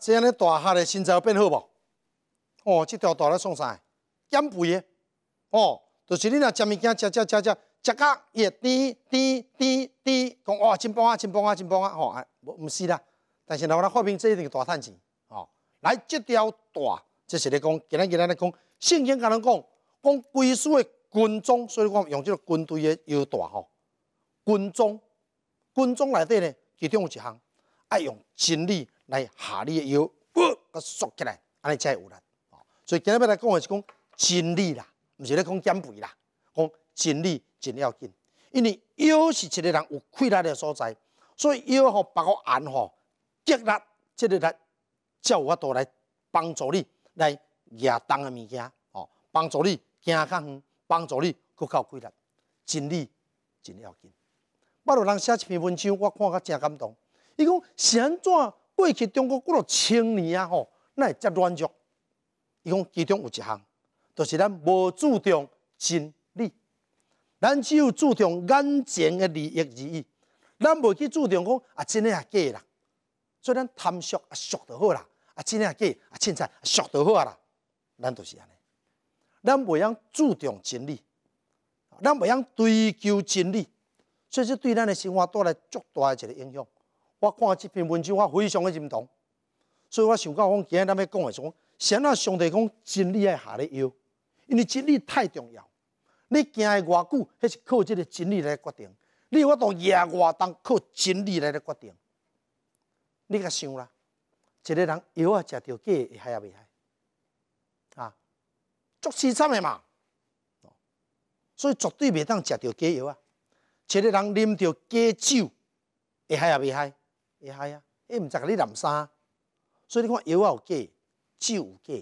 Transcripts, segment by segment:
这安尼大汉诶身材变好无？哦，这条大嘞，从啥？减肥诶！哦，就是你若食物件，食食食食，食甲也甜甜甜甜，讲哇，真棒啊，真棒啊，真棒啊！吼，无毋是啦。但是若我咧发明即一定大趁钱。哦，来这条大，这是咧讲，今仔日咱咧讲，圣经甲咱讲，讲归属诶军众，所以我用这个军队诶腰大吼。军众，军众内底咧其中有一项，爱用真理。来下你诶腰，甲缩起来，安尼才会有力。所以今日要来讲个是讲尽力啦，毋是咧讲减肥啦，讲尽力真要紧。因为腰是一个人有气力诶所在，所以腰吼包括眼吼、脚力、即个力，才有法度来帮助你来举重诶物件，哦，帮助你行较远，帮助你较有气力。尽力真要紧。我有人写一篇文章，我看甲正感动。伊讲是安怎？过去中国古落青年啊吼，那会遮软弱。伊讲其中有一项，就是咱无注重真理，咱只有注重眼前的利益而已。咱袂去注重讲啊真诶啊假啦，所以咱贪俗啊俗得好啦，啊真诶啊假啊凊彩俗得好啦，咱就是安尼。咱未用注重真理，咱未用追求真理，所以这对咱诶生活带来足大诶一个影响。我看这篇文章，我非常的认同，所以我想讲，我今日咱要讲的，是讲，神啊，上帝讲，真理力下咧要，因为真理太重要，你行的多久，迄是靠这个真理来决定，你法度夜偌重，靠真理来来决定，你噶想啦，一个人油啊食到鸡，害也未害，啊，足凄惨的嘛，所以绝对袂当食到鸡油啊，一个人啉到鸡酒，会害也未害。会害啊！伊毋知甲你南衫，所以你看有假酒有假。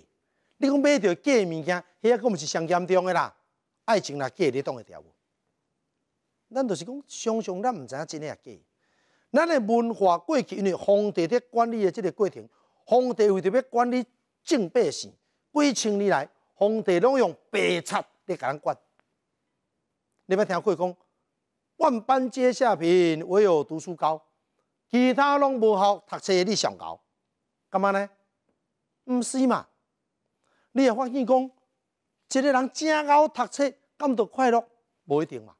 你讲买着假物件，迄个我毋是上严重诶啦。爱情也假，你挡会牢无？咱就是讲，常常咱毋知影真诶也假。咱诶文化过去因为皇帝咧管理诶即个过程，皇帝为着要管理正百姓，几千年来皇帝拢用白咧甲咱管。你捌听过讲，万般皆下品，唯有读书高。其他拢无效，读册你上狗干嘛呢？毋是嘛？你会发现讲，一个人真狗读册，感到快乐，无一定嘛。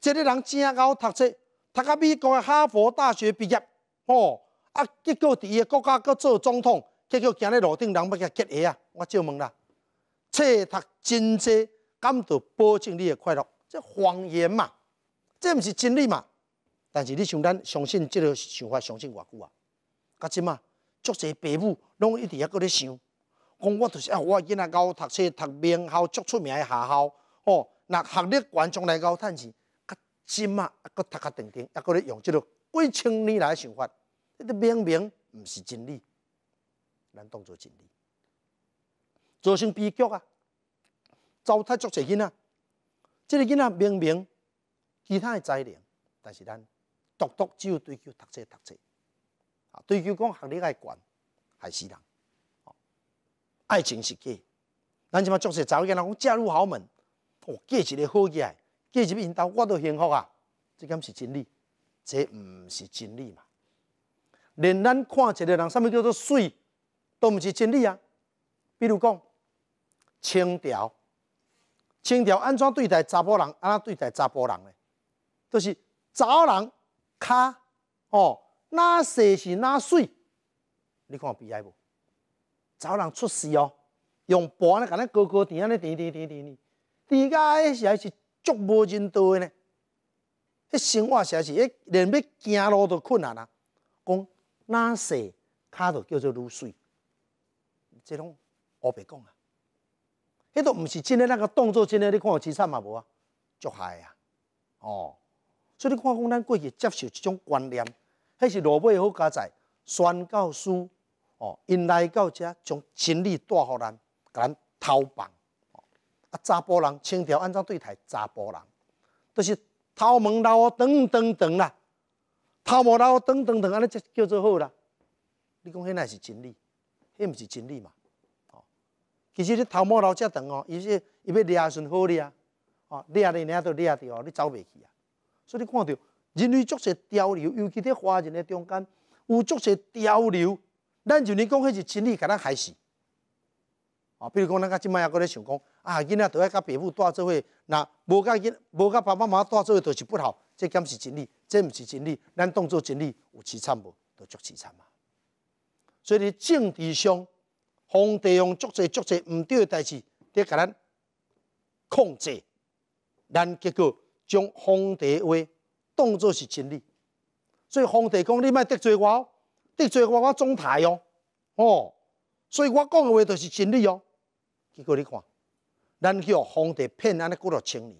一个人真狗读册，读到美国的哈佛大学毕业，哦，啊，结果伫伊个国家搁做总统，结果行咧路顶人要甲结诶啊！我借问啦，册读真多，感到保证你的快乐，这谎言嘛，这毋是真理嘛？但是你想，咱相信即个想法，相信偌久啊？噶即嘛，足侪爸母拢一直还搁咧想，讲我就是爱我囡仔教读册读名校，足出名诶学校，哦，那学历悬将来到趁钱。噶即嘛，一个读较定定，一个咧用即个几千年来想法，迄个明明毋是真理，咱当做真理，造成悲剧啊！糟蹋足侪囡仔，即个囡仔明明其他诶才能，但是咱。独独只有追求读册读册，啊，追求讲学历爱悬，害死人。爱情是假，咱即嘛著是查某囝仔讲嫁入豪门，哦，嫁一个好嘢，嫁入领兜我都幸福啊！这咁是真理，这毋是真理嘛？连咱看一个人，啥物叫做水，都毋是真理啊！比如讲，清朝，清朝安怎对待查甫人？安怎对待查甫人呢？著是查某人。卡哦，那细是那水，汝看有悲哀无？查人出事哦，用盘仔甲那高高伫安尼，伫伫伫伫伫伫伫伊迄时也是足无人道的呢。迄生活诚实，迄连要行路都困难啊。讲那细卡就叫做卤水，即拢黑白讲啊。迄都毋是真诶，那个动作真诶。汝看有凄惨也无啊，足害啊哦。所以你看，讲咱过去接受即种观念，迄是罗马好加载宣告书哦，因来到遮将真理带互咱，甲咱偷放。哦，啊，查甫人清朝安怎对待查甫人，就是头毛留长等等等啦，头毛留长等等等，安尼才叫做好啦。你讲迄那是真理，迄毋是真理嘛？哦，其实你头毛留遮长哦，伊说伊要掠顺好掠，啊，哦，掠哩，掠到掠着哦，你走袂去啊。所以你看到人类作侪潮流，尤其在华人的中间有作侪潮流，咱就你讲，迄是真理，甲咱害死。啊，比如讲，咱即摆也搁咧想讲，啊，囡仔都个甲爸母带做伙，那无甲囡无甲爸爸妈妈带做伙，就是不好。这讲是真理，这毋是真理，咱当作真理，有凄惨无，都足凄惨啊。所以政治上、皇帝用作侪作些毋对的代志，得给咱控制，咱结果。将皇帝话当作是真理，所以皇帝讲你莫得罪我哦，得罪我我总杀哦，哦，所以我讲的话就是真理哦。结果你看，咱叫皇帝骗安尼几落千年，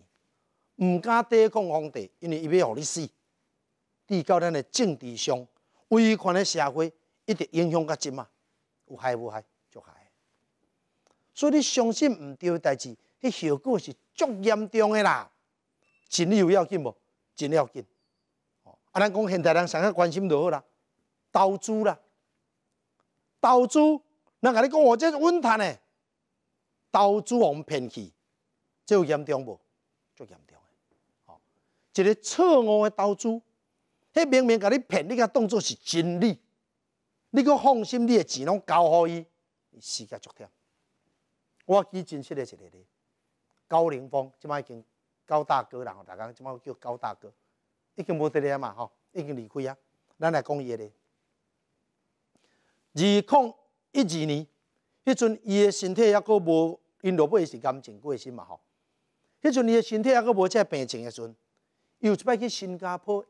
唔敢抵抗皇帝，因为伊要让你死。对到咱的政治上，危权的社会，一直影响较深嘛，有害无害就害。所以你相信唔对的代志，迄效果是足严重的啦。真理又要紧无？真要紧。哦，阿咱讲现代人上克关心就好啦。投资啦，投资，人甲你讲，我即稳赚诶，投资王骗去，这有严重无？足严重。诶。哦，一个错误诶投资，迄明明甲你骗，你甲当作是真理，你讲放心，你诶钱拢交互伊，伊死甲足跳。我记真实诶一个咧，高凌风即摆已经。高大哥啦吼，大家即摆叫高大哥，已经无在了嘛吼，已经离开啊。咱来讲伊嘢咧。二零一二年，迄阵伊嘅身体还佫无，因罗伯是感情过身嘛吼。迄阵伊嘅身体还佫无遮病情嘅时阵，伊有一摆去新加坡，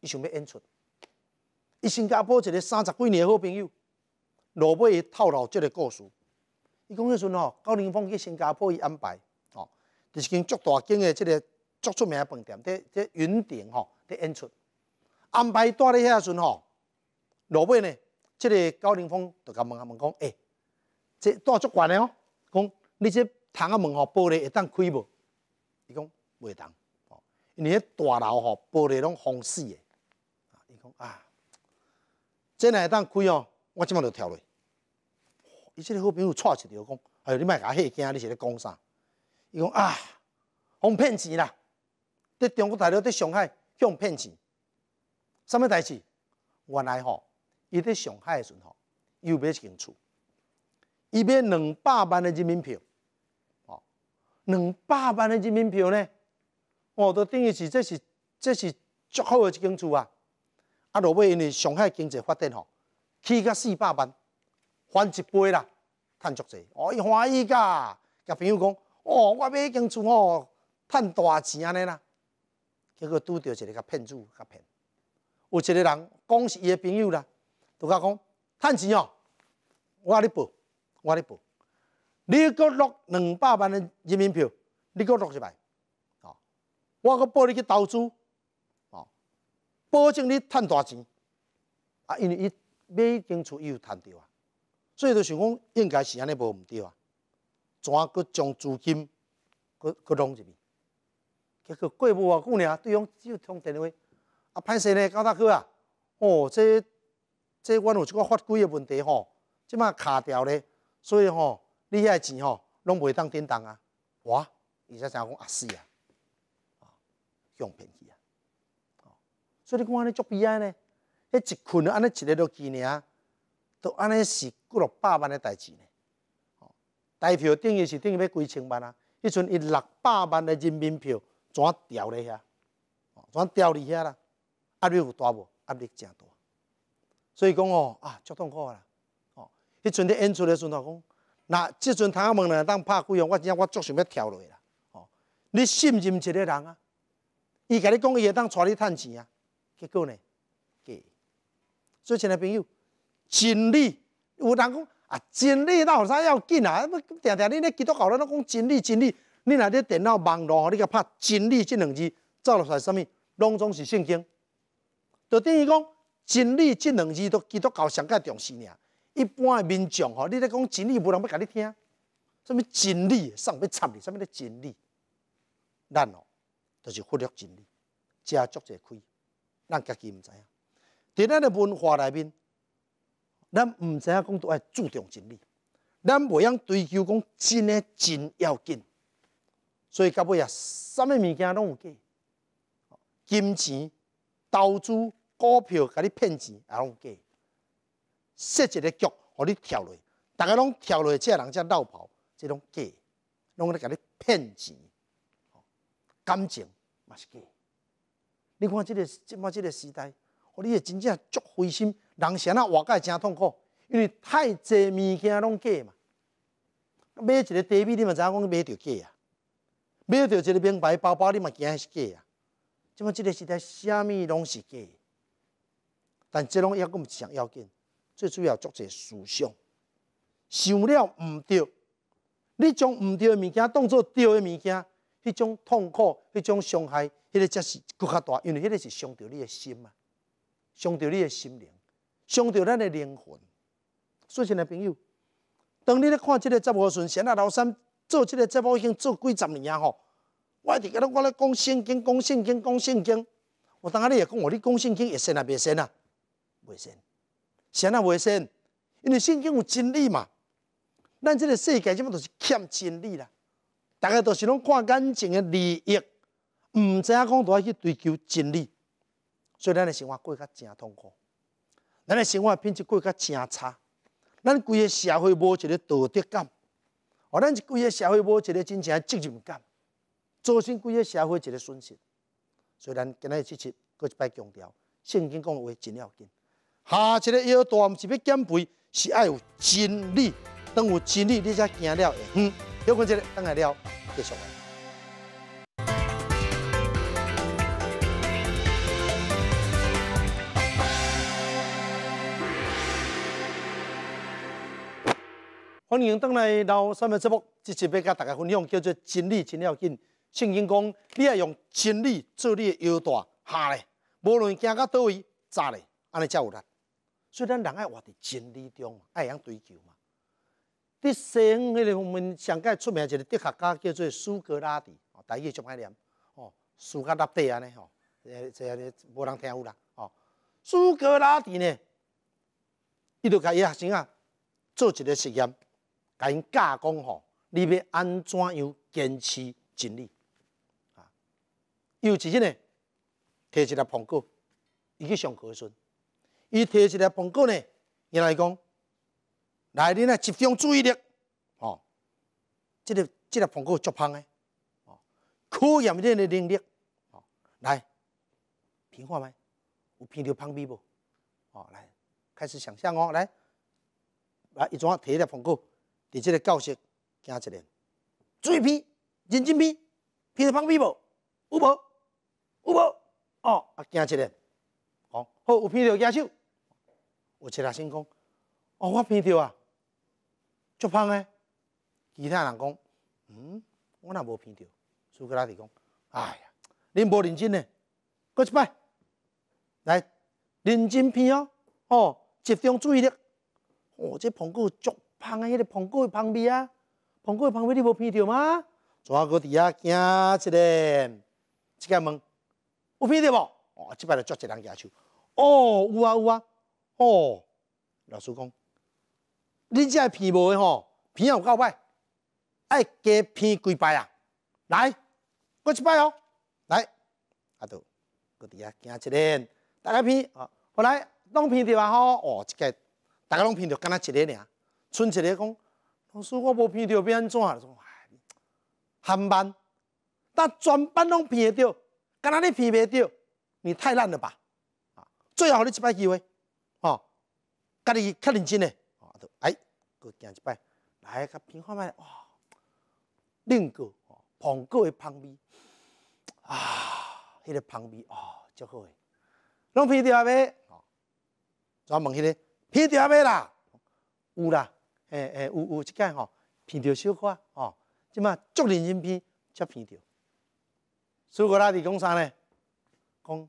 伊想要演出。伊新加坡一个三十几年的好朋友，罗伯伊透露即个故事。伊讲迄阵吼，高凌风去新加坡伊安排。就是经足大经诶，即个足出名诶饭店，伫伫云顶吼伫演出，安排住咧遐时阵吼，罗威呢，即个高凌峰就甲问下问讲，诶，即住足悬诶哦，讲你即窗啊门啊玻璃会当开无？伊讲袂当，因为大楼吼玻璃拢封死诶，伊讲啊，真系会当开哦，我即马就跳落，伊即个好朋友带一条讲，哎呦，你卖甲遐惊，你是咧讲啥？伊讲啊，互骗钱啦！伫中国大陆，伫上海互骗钱，什物代志？原来吼，伊伫上海诶时吼，有一间厝，伊买两百万诶人民币，哦，两百万诶人民币呢，哦，都等于说这是这是足好诶一间厝啊！啊，落尾因为上海经济发展吼，起甲四百万，翻一倍啦，趁足侪，哦，伊欢喜噶，甲朋友讲。哦，我买一间厝哦，赚大钱安尼啦。结果拄到一个甲骗子，甲骗。有一个人讲是伊的朋友啦，就甲讲，趁钱哦，我咧报，我咧报。你阁落两百万的人民币票，你阁落一摆，哦，我阁报你去投资，哦，保证你趁大钱。啊，因为伊买一间厝伊有趁着啊，所以就想讲应该是安尼无毋对啊。我佫将资金佫佫弄入去？结果过无偌久尔，对方只有通电话。啊，歹势呢？交代去啊？哦，这这阮有一个法规的问题吼，即嘛卡掉咧，所以吼，你遐钱吼，拢袂当点动啊。我，伊在在讲啊死啊，啊，用骗去啊。所以你看安尼足悲哀呢，迄一困安尼一日多几年，都安尼是几落百万的代志呢。大票等于，是等于要几千万啊！迄阵伊六百万的人民票，怎掉咧遐？怎掉咧遐啦？压力有大无？压力真大。所以讲哦，啊，足痛苦啦！哦，迄阵咧演出诶时阵就讲，那即阵摊仔问人当拍鬼样，我真正我足想要跳落去啦！哦，你信任一个人啊，伊甲你讲伊会当带你趁钱啊，结果呢假。所以亲爱朋友，真理有人讲。啊，真理哪有啥要紧啊！定定你咧基督教咧，拢讲真理，真理。你若咧电脑网络，你甲拍真理即两字走出来啥物？拢总是圣经。就等于讲真理即两字，都基督教上界重视尔。一般诶民众吼，你咧讲真理，无人要甲你听。什物真理？上要产你？啥物咧真理？咱哦，就是忽略真理，家族就亏，咱家己毋知影。伫咱诶文化内面。咱毋知影讲都爱注重真理，咱袂用追求讲真诶真要紧，所以到尾啊，什么物件拢有假，金钱、投资、股票、甲你骗钱也拢假，设一个局互你跳落，大家拢跳落，即个人则闹跑，即拢假，拢咧甲你骗钱。感情嘛是假，你看即个，即嘛即个时代，互你真正足灰心。人是安啊，活个真痛苦，因为太济物件拢假嘛。买一个茶米，你嘛知影讲买着假啊，买着一个名牌包包，你嘛惊是假啊。即么即个时代虾米拢是假？但这种毋是上要紧，最主要作者思想，想了毋对，你将毋对物件当作对的物件，迄种痛苦、迄种伤害，迄个则是更较大，因为迄个是伤着你的心啊，伤着你的心灵。伤着咱诶灵魂，最亲爱朋友，当你咧看即个节目时，息啊，老三做即个节目已经做几十年啊吼，我一直跟我咧讲圣经，讲圣经，讲圣经，我当下你也讲我，你讲圣经会信啊，袂信啊，未信，信啊，未信，因为圣经有真理嘛，咱即个世界即本就是欠真理啦，逐个都是拢看眼前的利益，毋知影讲倒去追求真理，所以咱诶生活过较真痛苦。咱的生活品质过较真差，咱规个社会无一个道德感，哦，咱是规个社会无一个真正责任感，造成规个社会一个损失。所以咱今仔日七七，搁一摆强调，圣经讲诶话真要紧。下一个要多，毋是要减肥，是爱有精力。等有精力，你才行了。哼，休困一个等下了，继续。欢迎登来，然后三明节目，就是要甲大家分享，叫做“真理真要紧”。圣经讲，你要用真理做你的腰带下咧，无论行到倒位，扎咧，安尼才有力。所以咱人爱活喺真理中嘛，爱样追求嘛。伫西方迄个方面，上界出名一个哲学家叫做苏格拉底，大家记爱念哦，苏格拉底安尼吼，这即个无人听有啦。哦，苏格拉底呢，伊就甲始学生啊，做一个实验。甲因教讲吼，你要安怎样坚持真理？啊，有一日呢，摕一粒苹果，伊去上课时，阵，伊摕一粒苹果呢，伊来讲，来恁来集中注意力，哦，即个即个苹果足胖诶，哦，考验恁的能力，哦，来，平话麦，有平头胖味无？哦，来，开始想象哦，来，来一样摕一粒苹果。伫即个教室行一连，注意听，认真鼻听的芳屁无？有无？有无？哦，啊，行一连，哦，好，有听著举手，我其他先讲，哦，我鼻著啊，足芳诶。其他人讲，嗯，我若无听著，苏格拉底讲，哎呀，恁无认真呢，过一摆，来，认真听哦，哦，集中注意力，哦，这朋哥足。碰诶迄个彭诶旁边啊，彭诶旁边你无片到吗？昨啊个伫遐惊一日，一个人个问：有片到无？哦，即摆就抓一人举手。哦，有啊有啊。哦，老师讲，恁遮系无诶吼，皮毛有够歹，爱加片几摆啊！来，我一摆哦，来，阿杜，个伫遐惊一日，大家片，后来拢片到啊吼？哦，即个大家拢片到，敢若一个尔。春节个讲，老师我无片到变安怎？含班，但全班拢片会到，干哪你袂到？你太烂了吧！啊，最后你一摆机会，哦，家己较认真嘞，哦，哎，过行一摆，来个片看麦，哇，另一个，哦，旁个会碰壁，啊，迄个碰壁哦，真好诶，拢片到阿妹，哦，转问迄个片到阿啦，有啦。诶诶，有有一间吼，骗条小款哦，即嘛足认真骗才骗条。苏格拉底讲啥呢？讲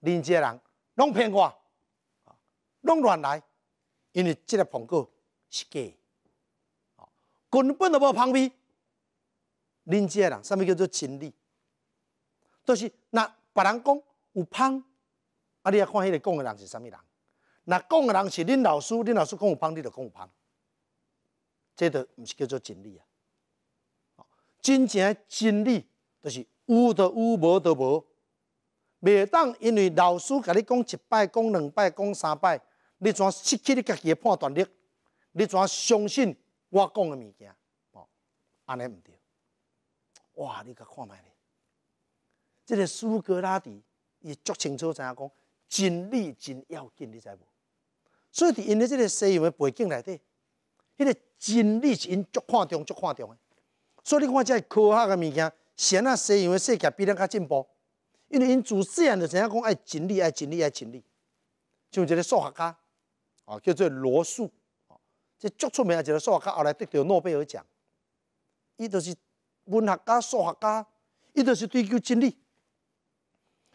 连接人拢骗我，拢乱来，因为即个苹果是假，啊，根本就无碰逼。连接人啥物叫做亲力？就是那别人讲有芳，啊，你啊看迄个讲诶人是啥物人？那讲诶人是恁老师，恁老师讲有芳，你就讲有芳。这倒毋是叫做真理啊！真正的理历是有都有，无都无。每当因为老师跟你讲一拜，讲两拜，讲三拜，你怎失去你自己的判断力？你怎相信我讲的物件？哦，安尼毋对。哇，你睇看埋你，这个苏格拉底伊足清楚，怎样讲真理真要紧，你知无？所以，因为即个西洋嘅背景内底，迄个真理是因足看重足看重诶，所以你看即科学的物件，先啊西洋世界比咱较进步，因为因自细汉就知影讲爱真理、爱真理、爱真理。像一个数学家，啊叫做罗素，即足出名一个数学家，后来得到诺贝尔奖，伊著是文学家、数学家，伊著是追求真理。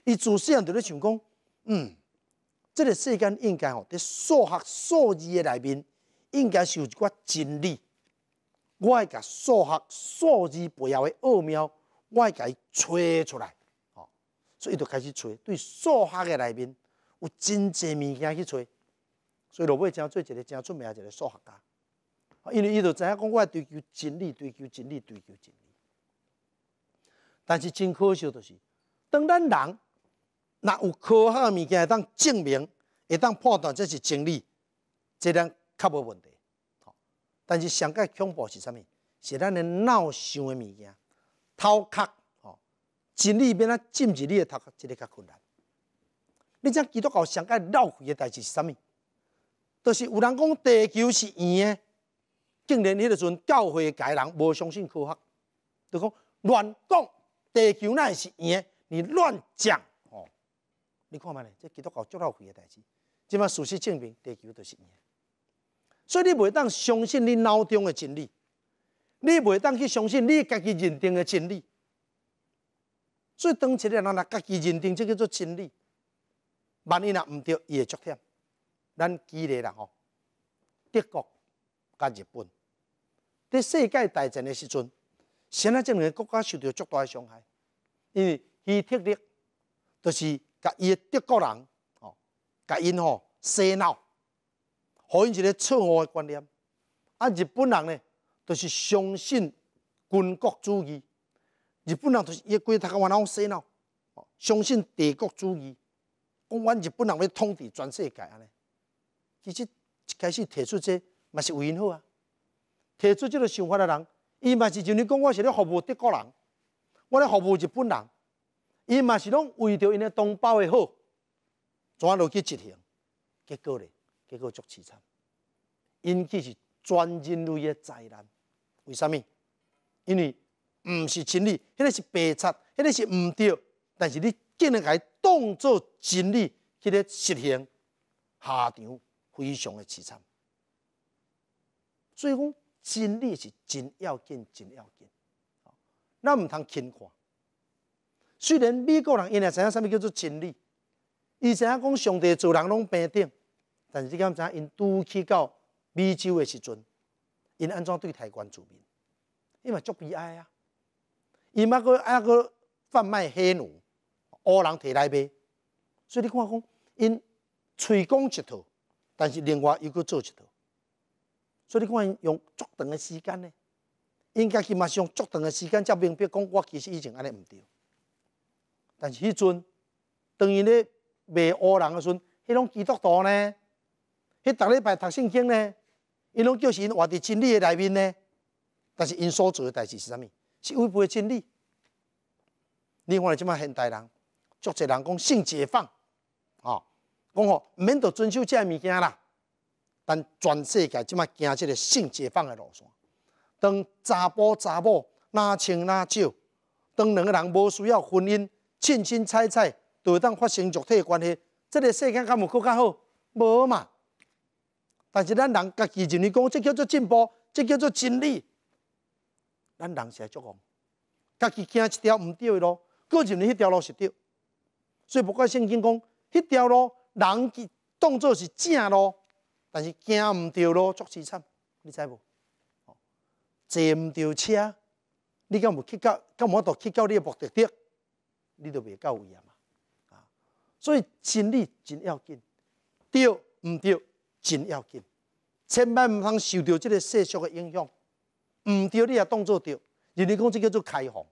伊自细汉就咧想讲，嗯，即个世间应该吼伫数学、数字的内面。应该是有一寡真理，我会甲数学数字背后的奥妙，我会甲伊揣出来，哦，所以伊就开始揣对数学的内面有真济物件去找，所以落尾真做一个真出名一个数学家，因为伊就知影讲我追求真理，追求真理，追求真理。但是真可惜就是，当咱人若有科学的物件会当证明，会当判断这是真理，只能。较无问题，吼！但是上界恐怖是啥物？是咱诶脑想诶物件，头壳，吼！真理变啊，进入你诶头壳，即个较困难。你知基督教上界闹鬼诶代志是啥物？就是有人讲地球是圆诶，竟然迄个阵教会嘅人无相信科学，就讲乱讲，地球奈是圆，你乱讲，吼！你看嘛咧，这基督教足闹鬼诶代志，即满事实证明地球就是圆。所以你袂当相信你脑中的真理，你袂当去相信你家己认定的真理。所以当一个人若家己认定即叫做真理，万一若毋对，伊会足忝。咱举例啦吼，德国甲日本，伫世界大战的时阵，先咱这两个国家受到足大嘅伤害，因为希特勒就是甲伊德国人吼，甲因吼生闹。互因一个错误诶观念，啊！日本人呢，著是相信军国主义，日本人著是伊规读个万能死脑，相信帝国主义，讲阮日本人要统治全世界安尼。其实一开始提出这，嘛是为因好啊。提出这个想法的人，伊嘛是就你讲，我是咧服务德国人，我咧服务日本人，伊嘛是拢为着因诶同胞诶好，转落去执行，结果咧，结果足凄惨，因起是全人类的灾难。为啥物？因为毋是真理，迄个是白贼，迄个是毋对。但是你竟然伊当做真理去咧实现，下场非常的凄惨。所以讲真理是真要紧，真要紧，咱毋通轻看。虽然美国人因也知影啥物叫做真理，伊知影讲上帝做人拢平等。但是你敢知影，因拄去到美洲的时阵，因安怎对台湾住民？因为足悲哀啊！因嘛个抑个贩卖黑奴，黑人摕来卖，所以你看讲，因嘴讲一套，但是另外又去做一套，所以你看，用足长的时间呢？应该起码是用足长的时间才明白讲，我其实以前安尼唔对。但是迄阵，当伊咧卖黑人诶时，阵，迄种基督徒呢？迄，逐礼拜读圣经呢，因拢叫是因活伫真理诶内面呢。但是因所做诶代志是啥物？是违背真理。另外，即马现代人，足侪人讲性解放，吼，讲吼毋免着遵守遮物件啦。但全世界即马惊即个性解放诶路线，当查甫查某若清若少，当两个人无需要婚姻，亲亲彩猜，就当发生肉体关系，即个世间敢有搁较好？无嘛。但是咱人家己认为讲，这叫做进步，这叫做真理。咱人写作文，家己行一条唔对的路，个为迄条路是对。所以不管圣经讲，迄条路人当作是正路，但是行唔对路足凄惨。你知无？坐唔对车，你敢无去教，无法到去到你的目的地，你都未到位啊嘛。啊，所以真理真要紧，对唔对？真要紧，千万毋通受到即个世俗诶影响。毋对，你也当做对。人哋讲，即叫做开放。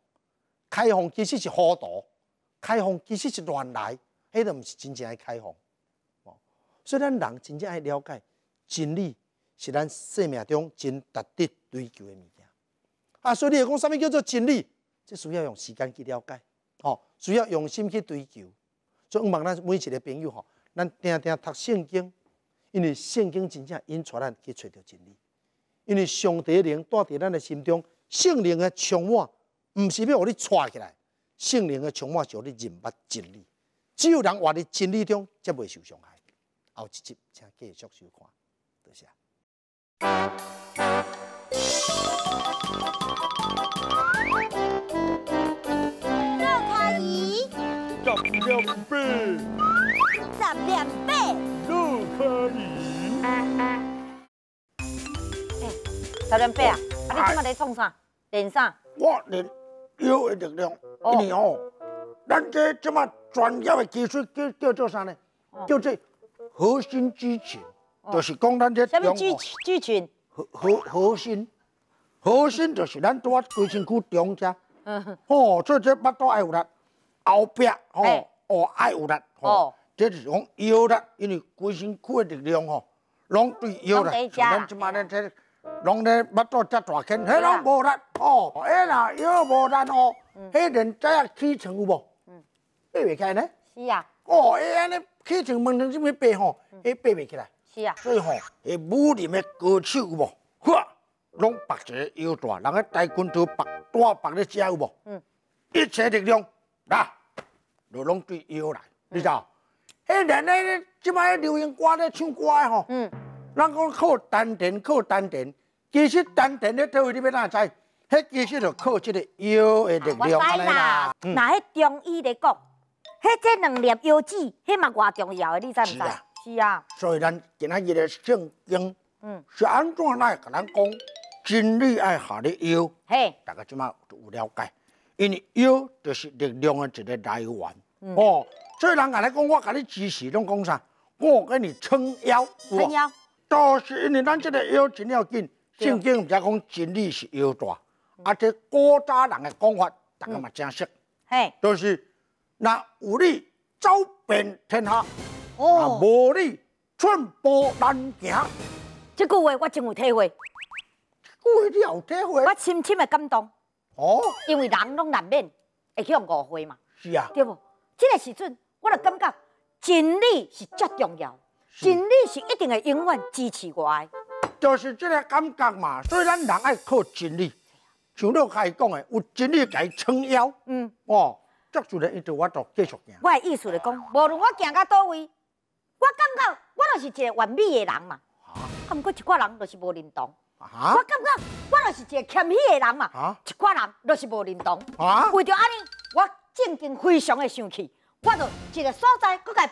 开放其实是糊涂，开放其实是乱来，迄个毋是真正诶开放。哦，所以咱人真正爱了解真理，是咱生命中真值得追求诶物件。啊，所以你讲啥物叫做真理？即需要用时间去了解，哦，需要用心去追求。所以，望咱每一个朋友，吼，咱定定读圣经。因为圣经真正引出咱去找到真理，因为上帝灵带在咱的心中，圣灵的充满，不是要我你带起来，圣灵的充满是要你认捌真理，只有人活在真理中，不袂受伤害。后一集请继续收看，多谢。张阿姨，张小贝。十两倍，都可以。十两倍啊！啊，你今物在创啥？练啥？我练腰的力量。哦。咱这今专业的技术叫叫做啥呢？叫这核心支群，就是讲咱这什？核核核心，核心就是咱多规身谷中者。嗯哼。做这巴肚爱有力，后背哦哦爱有力。哦。这是讲腰啦，因为全身苦的力量吼，拢对腰啦。像咱今嘛咧，这拢咧要多吃大餐，嘿拢无力哦。嘿呐，腰无力哦。嘿，人早起起床有无？爬唔起呢？是啊。哦，嘿安尼起床问人怎么爬吼？嘿爬唔起来。是啊。所以吼，是武林的高手有无？嗬，拢白坐腰带，人家带骨头白断白咧折有无？嗯。一切力量，呐，都拢对腰来，你知道？迄奶奶，即摆流行歌咧，唱歌吼，嗯，咱讲靠丹田，靠丹田，其实丹田咧，头位你要当知？迄其实就靠即个腰诶力量咧啦。那迄、中医咧讲，迄即两粒腰子，迄嘛，偌重要诶，你知毋知？是啊。是啊。所以咱今仔日咧圣经，嗯，是安怎来甲咱讲，真力爱下咧腰，嘿，大家即摆有了解，因为腰就是力量诶一个来源，嗯、哦。所以人甲你讲，我甲你支持，拢讲啥？我给你撑腰，撑腰。都是因为咱这个腰真要紧。正经人家讲，真理是腰大。啊，这古早人的讲法，大家嘛正识。嘿。就是那有你走遍天下，哦，无你寸步难行。这句话我真有体会。这句话你有体会。我深深的感动。哦。因为人拢难免会去误会嘛。是啊。对不？这个时阵。我就感觉真理是最重要，真理是一定会永远支持我的。就是这个感觉嘛，所以咱人爱靠真理。像你开讲的，有真理来撑腰，嗯，哦，这就能一直我都继续行。我的意思来讲，无论我行到倒位，我感觉我就是一个完美的人嘛。啊，毋过一挂人就是无认同。啊，我感觉我就是一个谦虚的人嘛。啊，一挂人就是无认同。啊，为著安尼，我正经非常的生气。我就一个所在，搁给搬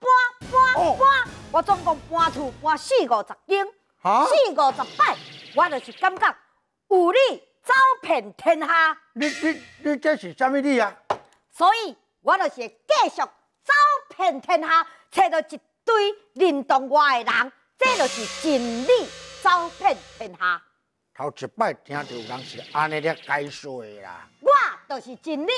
搬搬搬，我总共搬厝搬四五十间，四五十摆，我就是感觉有你走遍天下。你你你这是什么理啊？所以，我就是继续走遍天下，找到一堆认同我的人，这就是尽力走遍天下。头一摆听到有人是安尼咧解说啦，我就是尽力。